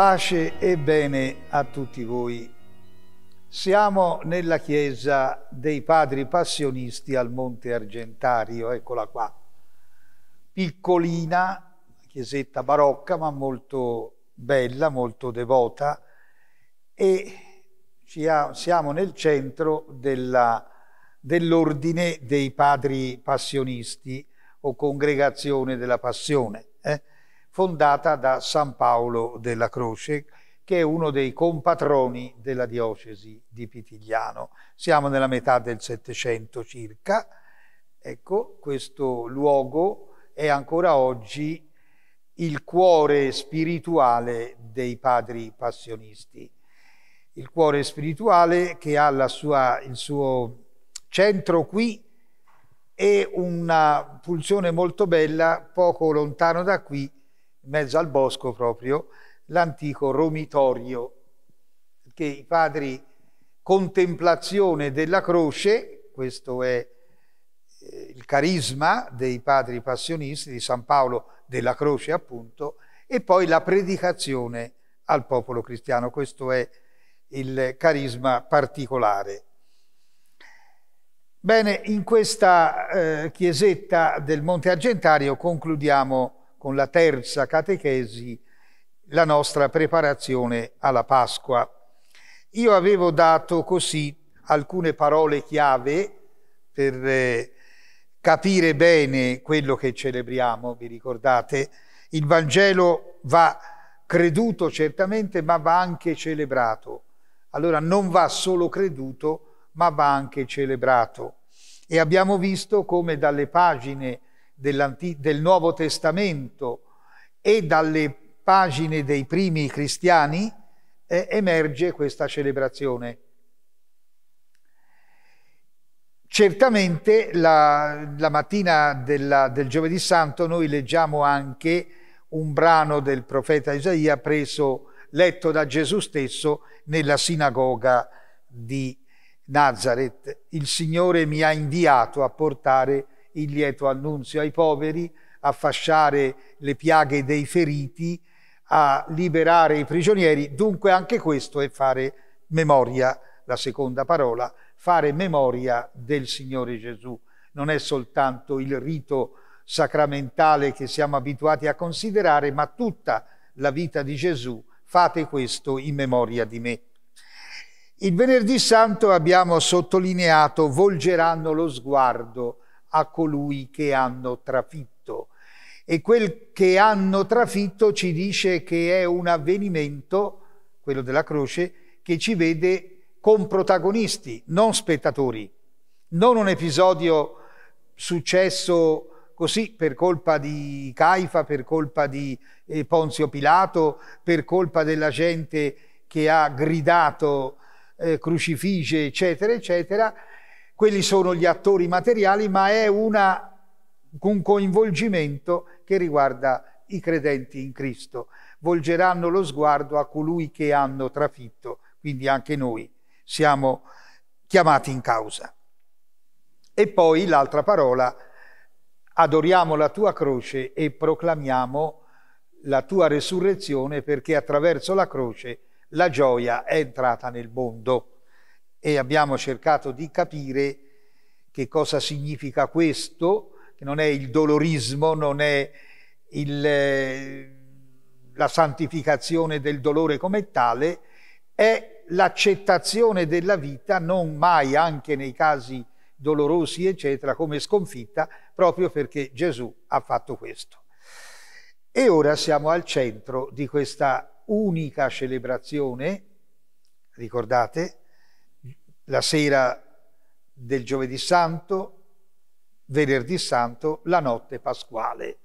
Pace e bene a tutti voi. Siamo nella chiesa dei padri passionisti al Monte Argentario, eccola qua. Piccolina, chiesetta barocca ma molto bella, molto devota e siamo nel centro dell'ordine dell dei padri passionisti o congregazione della passione. Eh? fondata da San Paolo della Croce, che è uno dei compatroni della diocesi di Pitigliano. Siamo nella metà del Settecento circa. Ecco, questo luogo è ancora oggi il cuore spirituale dei padri passionisti. Il cuore spirituale che ha sua, il suo centro qui e una pulsione molto bella, poco lontano da qui, in mezzo al bosco proprio, l'antico romitorio, che i padri contemplazione della croce, questo è eh, il carisma dei padri passionisti di San Paolo della croce appunto, e poi la predicazione al popolo cristiano, questo è il carisma particolare. Bene, in questa eh, chiesetta del Monte Argentario concludiamo con la terza catechesi la nostra preparazione alla Pasqua. Io avevo dato così alcune parole chiave per eh, capire bene quello che celebriamo, vi ricordate? Il Vangelo va creduto certamente, ma va anche celebrato. Allora non va solo creduto, ma va anche celebrato. E abbiamo visto come dalle pagine del Nuovo Testamento e dalle pagine dei primi cristiani eh, emerge questa celebrazione. Certamente la, la mattina della, del giovedì santo noi leggiamo anche un brano del profeta Isaia preso, letto da Gesù stesso nella sinagoga di Nazareth. Il Signore mi ha inviato a portare il lieto annunzio ai poveri, a fasciare le piaghe dei feriti, a liberare i prigionieri. Dunque anche questo è fare memoria, la seconda parola, fare memoria del Signore Gesù. Non è soltanto il rito sacramentale che siamo abituati a considerare, ma tutta la vita di Gesù. Fate questo in memoria di me. Il venerdì santo abbiamo sottolineato volgeranno lo sguardo a colui che hanno trafitto. E quel che hanno trafitto ci dice che è un avvenimento, quello della croce, che ci vede con protagonisti, non spettatori, non un episodio successo così per colpa di Caifa, per colpa di eh, Ponzio Pilato, per colpa della gente che ha gridato eh, crucifige, eccetera, eccetera, quelli sono gli attori materiali, ma è una, un coinvolgimento che riguarda i credenti in Cristo. Volgeranno lo sguardo a colui che hanno trafitto, quindi anche noi siamo chiamati in causa. E poi l'altra parola, adoriamo la tua croce e proclamiamo la tua resurrezione perché attraverso la croce la gioia è entrata nel mondo e abbiamo cercato di capire che cosa significa questo, che non è il dolorismo, non è il, eh, la santificazione del dolore come tale, è l'accettazione della vita, non mai anche nei casi dolorosi, eccetera, come sconfitta, proprio perché Gesù ha fatto questo. E ora siamo al centro di questa unica celebrazione, ricordate, la sera del giovedì santo, venerdì santo, la notte pasquale,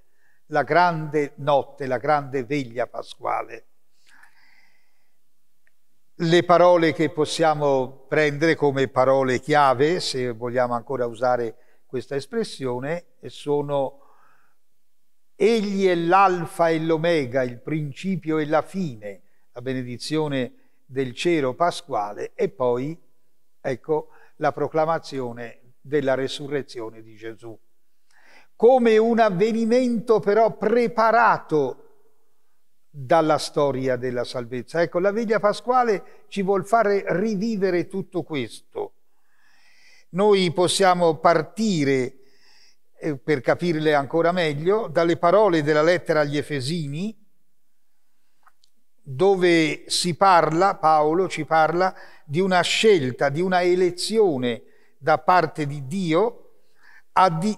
la grande notte, la grande veglia pasquale. Le parole che possiamo prendere come parole chiave, se vogliamo ancora usare questa espressione, sono Egli è l'alfa e l'omega, il principio e la fine, la benedizione del cielo pasquale e poi Ecco la proclamazione della resurrezione di Gesù. Come un avvenimento però preparato dalla storia della salvezza. Ecco, la veglia pasquale ci vuol fare rivivere tutto questo. Noi possiamo partire, eh, per capirle ancora meglio, dalle parole della lettera agli Efesini, dove si parla, Paolo ci parla, di una scelta, di una elezione da parte di Dio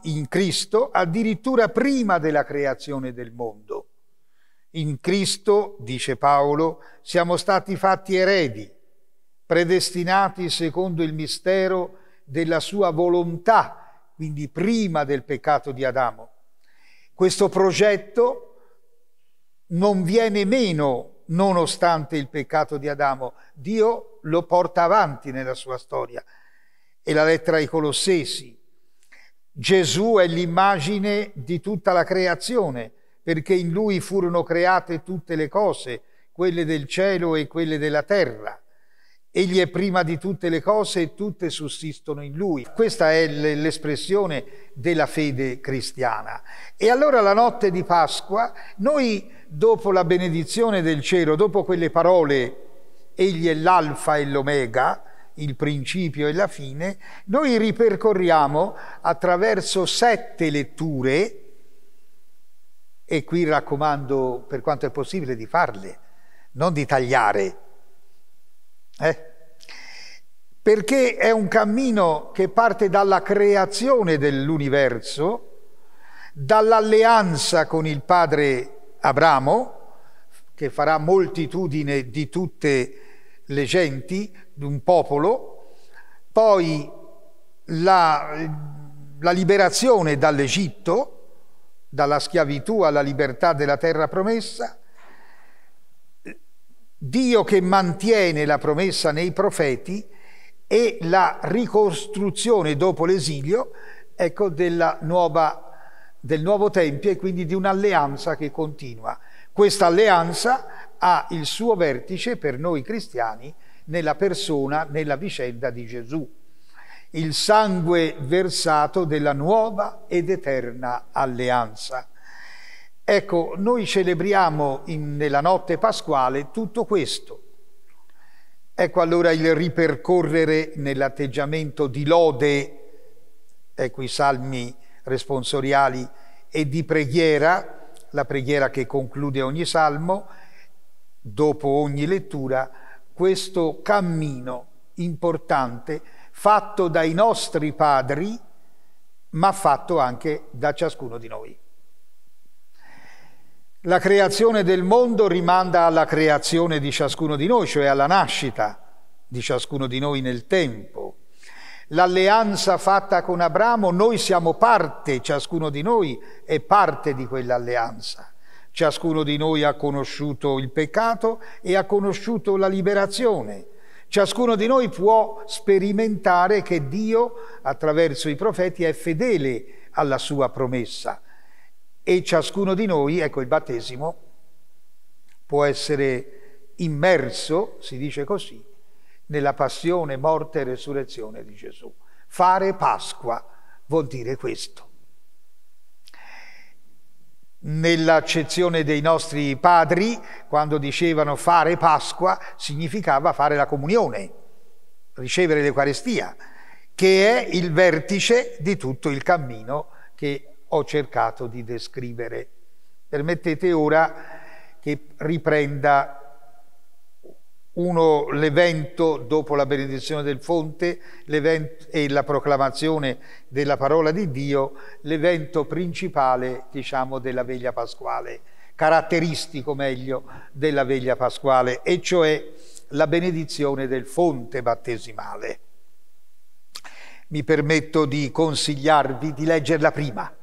in Cristo addirittura prima della creazione del mondo. In Cristo, dice Paolo, siamo stati fatti eredi, predestinati secondo il mistero della sua volontà, quindi prima del peccato di Adamo. Questo progetto non viene meno nonostante il peccato di Adamo. Dio lo porta avanti nella sua storia. E la lettera ai Colossesi. Gesù è l'immagine di tutta la creazione, perché in lui furono create tutte le cose, quelle del cielo e quelle della terra. Egli è prima di tutte le cose e tutte sussistono in lui. Questa è l'espressione della fede cristiana. E allora la notte di Pasqua, noi dopo la benedizione del cielo, dopo quelle parole egli è l'alfa e l'omega, il principio e la fine, noi ripercorriamo attraverso sette letture, e qui raccomando per quanto è possibile di farle, non di tagliare, eh? perché è un cammino che parte dalla creazione dell'universo, dall'alleanza con il padre Abramo, che farà moltitudine di tutte le genti, di un popolo, poi la, la liberazione dall'Egitto, dalla schiavitù alla libertà della terra promessa, Dio che mantiene la promessa nei profeti e la ricostruzione dopo l'esilio ecco, del nuovo Tempio e quindi di un'alleanza che continua. Questa alleanza ha il suo vertice per noi cristiani nella persona, nella vicenda di Gesù, il sangue versato della nuova ed eterna alleanza. Ecco, noi celebriamo in, nella notte pasquale tutto questo. Ecco allora il ripercorrere nell'atteggiamento di lode, ecco i salmi responsoriali, e di preghiera la preghiera che conclude ogni salmo, dopo ogni lettura, questo cammino importante fatto dai nostri padri, ma fatto anche da ciascuno di noi. La creazione del mondo rimanda alla creazione di ciascuno di noi, cioè alla nascita di ciascuno di noi nel tempo l'alleanza fatta con Abramo, noi siamo parte, ciascuno di noi è parte di quell'alleanza. Ciascuno di noi ha conosciuto il peccato e ha conosciuto la liberazione. Ciascuno di noi può sperimentare che Dio, attraverso i profeti, è fedele alla sua promessa. E ciascuno di noi, ecco il battesimo, può essere immerso, si dice così, nella passione, morte e resurrezione di Gesù. Fare Pasqua vuol dire questo. Nell'accezione dei nostri padri, quando dicevano fare Pasqua, significava fare la comunione, ricevere l'Eucaristia, che è il vertice di tutto il cammino che ho cercato di descrivere. Permettete ora che riprenda uno l'evento dopo la benedizione del fonte e la proclamazione della parola di Dio, l'evento principale diciamo, della veglia pasquale, caratteristico meglio della veglia pasquale, e cioè la benedizione del fonte battesimale. Mi permetto di consigliarvi di leggerla prima,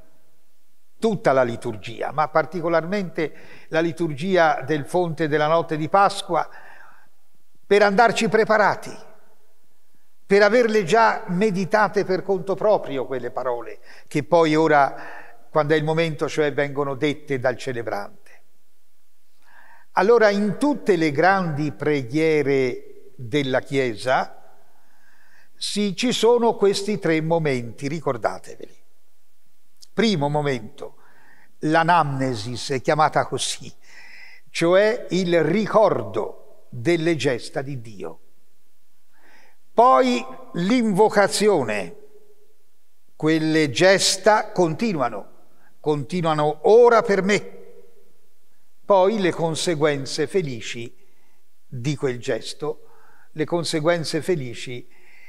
tutta la liturgia, ma particolarmente la liturgia del fonte della notte di Pasqua, per andarci preparati, per averle già meditate per conto proprio quelle parole che poi ora, quando è il momento, cioè vengono dette dal celebrante. Allora in tutte le grandi preghiere della Chiesa sì, ci sono questi tre momenti, ricordateveli. Primo momento, l'anamnesis è chiamata così, cioè il ricordo delle gesta di Dio. Poi l'invocazione, quelle gesta continuano, continuano ora per me. Poi le conseguenze felici di quel gesto, le conseguenze felici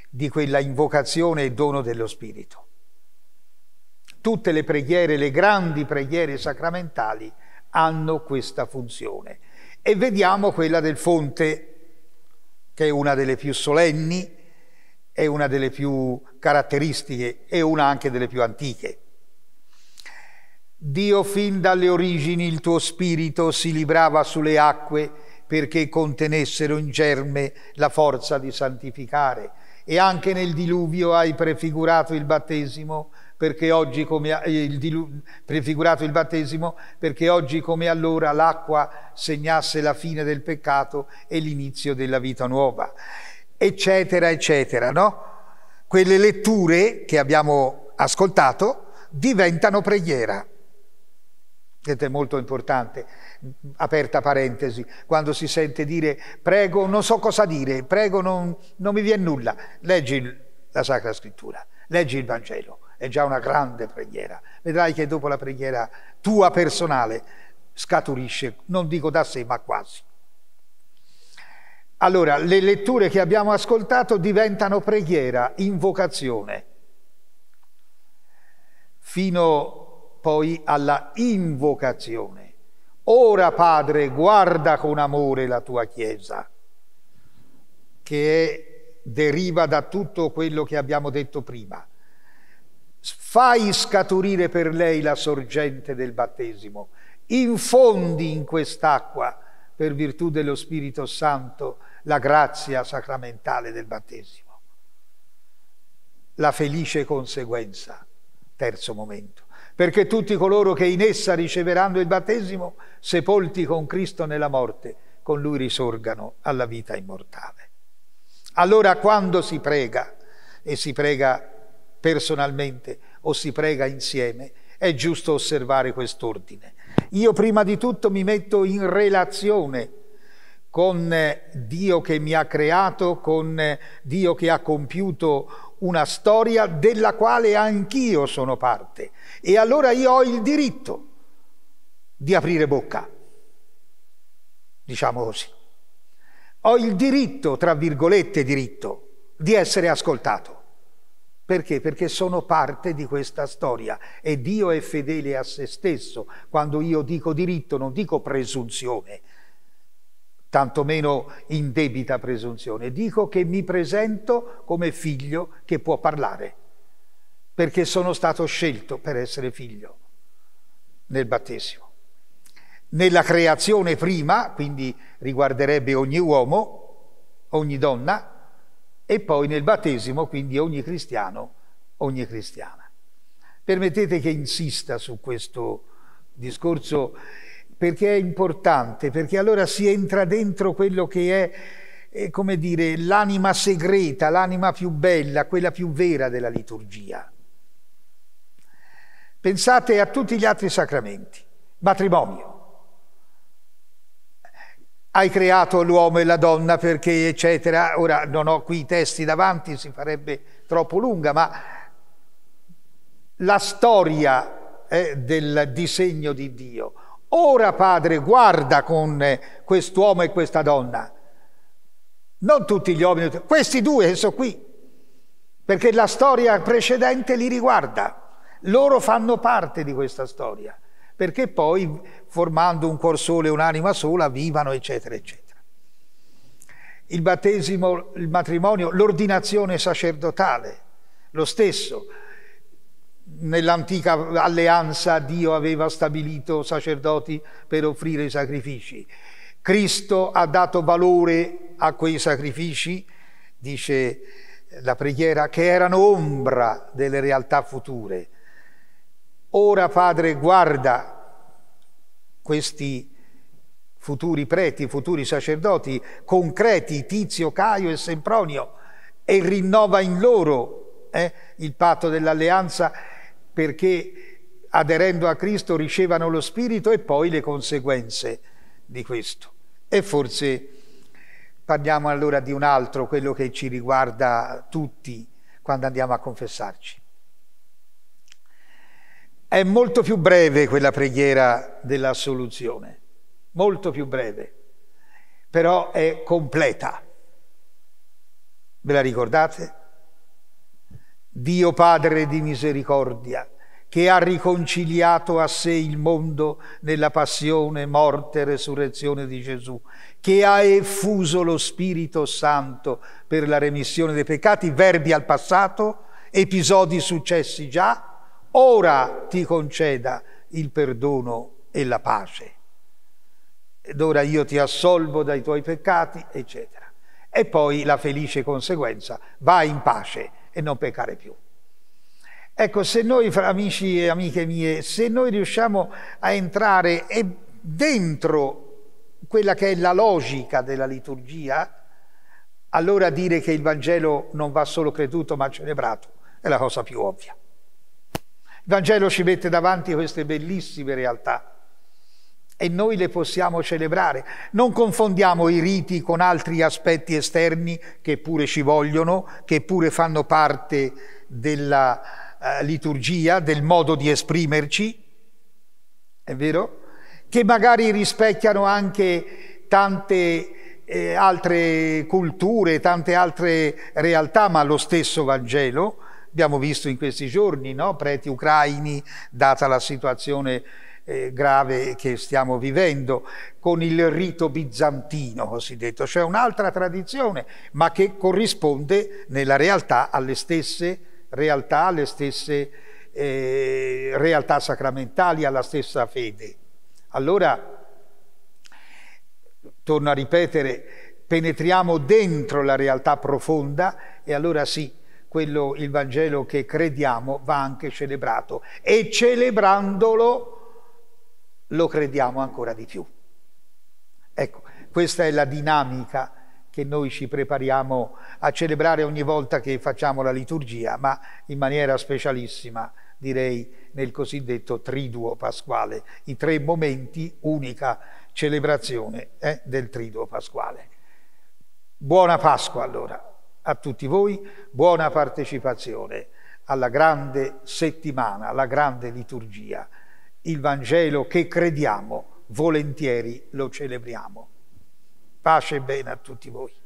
di quella invocazione e dono dello Spirito. Tutte le preghiere, le grandi preghiere sacramentali hanno questa funzione e vediamo quella del Fonte, che è una delle più solenni, è una delle più caratteristiche e una anche delle più antiche. Dio fin dalle origini il tuo spirito si librava sulle acque perché contenessero in germe la forza di santificare e anche nel diluvio hai prefigurato il battesimo perché oggi come eh, il dilu- prefigurato il battesimo, perché oggi come allora l'acqua segnasse la fine del peccato e l'inizio della vita nuova, eccetera, eccetera, no? Quelle letture che abbiamo ascoltato diventano preghiera. Ed è molto importante, aperta parentesi, quando si sente dire prego, non so cosa dire, prego, non, non mi viene nulla, leggi la Sacra Scrittura, leggi il Vangelo, è già una grande preghiera. Vedrai che dopo la preghiera tua personale scaturisce, non dico da sé, ma quasi. Allora, le letture che abbiamo ascoltato diventano preghiera, invocazione, fino poi alla invocazione. Ora, Padre, guarda con amore la tua Chiesa, che deriva da tutto quello che abbiamo detto prima fai scaturire per lei la sorgente del battesimo, infondi in quest'acqua, per virtù dello Spirito Santo, la grazia sacramentale del battesimo. La felice conseguenza, terzo momento, perché tutti coloro che in essa riceveranno il battesimo, sepolti con Cristo nella morte, con lui risorgano alla vita immortale. Allora quando si prega, e si prega personalmente, o si prega insieme, è giusto osservare quest'ordine. Io prima di tutto mi metto in relazione con eh, Dio che mi ha creato, con eh, Dio che ha compiuto una storia della quale anch'io sono parte. E allora io ho il diritto di aprire bocca, diciamo così. Ho il diritto, tra virgolette diritto, di essere ascoltato. Perché? Perché sono parte di questa storia e Dio è fedele a se stesso. Quando io dico diritto non dico presunzione, tantomeno indebita presunzione, dico che mi presento come figlio che può parlare, perché sono stato scelto per essere figlio nel battesimo. Nella creazione prima, quindi riguarderebbe ogni uomo, ogni donna, e poi nel battesimo, quindi ogni cristiano, ogni cristiana. Permettete che insista su questo discorso perché è importante, perché allora si entra dentro quello che è, come dire, l'anima segreta, l'anima più bella, quella più vera della liturgia. Pensate a tutti gli altri sacramenti, matrimonio, hai creato l'uomo e la donna perché eccetera, ora non ho qui i testi davanti, si farebbe troppo lunga, ma la storia eh, del disegno di Dio. Ora Padre guarda con eh, quest'uomo e questa donna, non tutti gli uomini, questi due che sono qui, perché la storia precedente li riguarda, loro fanno parte di questa storia perché poi formando un cuor solo e un'anima sola vivano, eccetera, eccetera. Il battesimo, il matrimonio, l'ordinazione sacerdotale, lo stesso. Nell'antica alleanza Dio aveva stabilito sacerdoti per offrire i sacrifici. Cristo ha dato valore a quei sacrifici, dice la preghiera, che erano ombra delle realtà future Ora, Padre, guarda questi futuri preti, futuri sacerdoti concreti, Tizio, Caio e Sempronio, e rinnova in loro eh, il patto dell'alleanza perché aderendo a Cristo ricevano lo Spirito e poi le conseguenze di questo. E forse parliamo allora di un altro, quello che ci riguarda tutti quando andiamo a confessarci. È molto più breve quella preghiera dell'assoluzione, molto più breve, però è completa. Ve la ricordate? Dio Padre di misericordia, che ha riconciliato a sé il mondo nella passione, morte e resurrezione di Gesù, che ha effuso lo Spirito Santo per la remissione dei peccati, verbi al passato, episodi successi già, ora ti conceda il perdono e la pace. Ed ora io ti assolvo dai tuoi peccati, eccetera. E poi la felice conseguenza, vai in pace e non peccare più. Ecco, se noi, amici e amiche mie, se noi riusciamo a entrare dentro quella che è la logica della liturgia, allora dire che il Vangelo non va solo creduto ma celebrato è la cosa più ovvia. Il Vangelo ci mette davanti queste bellissime realtà e noi le possiamo celebrare. Non confondiamo i riti con altri aspetti esterni che pure ci vogliono, che pure fanno parte della uh, liturgia, del modo di esprimerci, è vero? Che magari rispecchiano anche tante eh, altre culture, tante altre realtà, ma lo stesso Vangelo Abbiamo visto in questi giorni no? preti ucraini, data la situazione eh, grave che stiamo vivendo, con il rito bizantino cosiddetto, cioè un'altra tradizione, ma che corrisponde nella realtà alle stesse realtà, alle stesse eh, realtà sacramentali, alla stessa fede. Allora, torno a ripetere, penetriamo dentro la realtà profonda e allora sì, quello, il Vangelo che crediamo va anche celebrato e celebrandolo lo crediamo ancora di più. Ecco, questa è la dinamica che noi ci prepariamo a celebrare ogni volta che facciamo la liturgia, ma in maniera specialissima, direi, nel cosiddetto triduo pasquale, i tre momenti, unica celebrazione eh, del triduo pasquale. Buona Pasqua allora a tutti voi buona partecipazione alla grande settimana, alla grande liturgia. Il Vangelo che crediamo volentieri lo celebriamo. Pace e bene a tutti voi.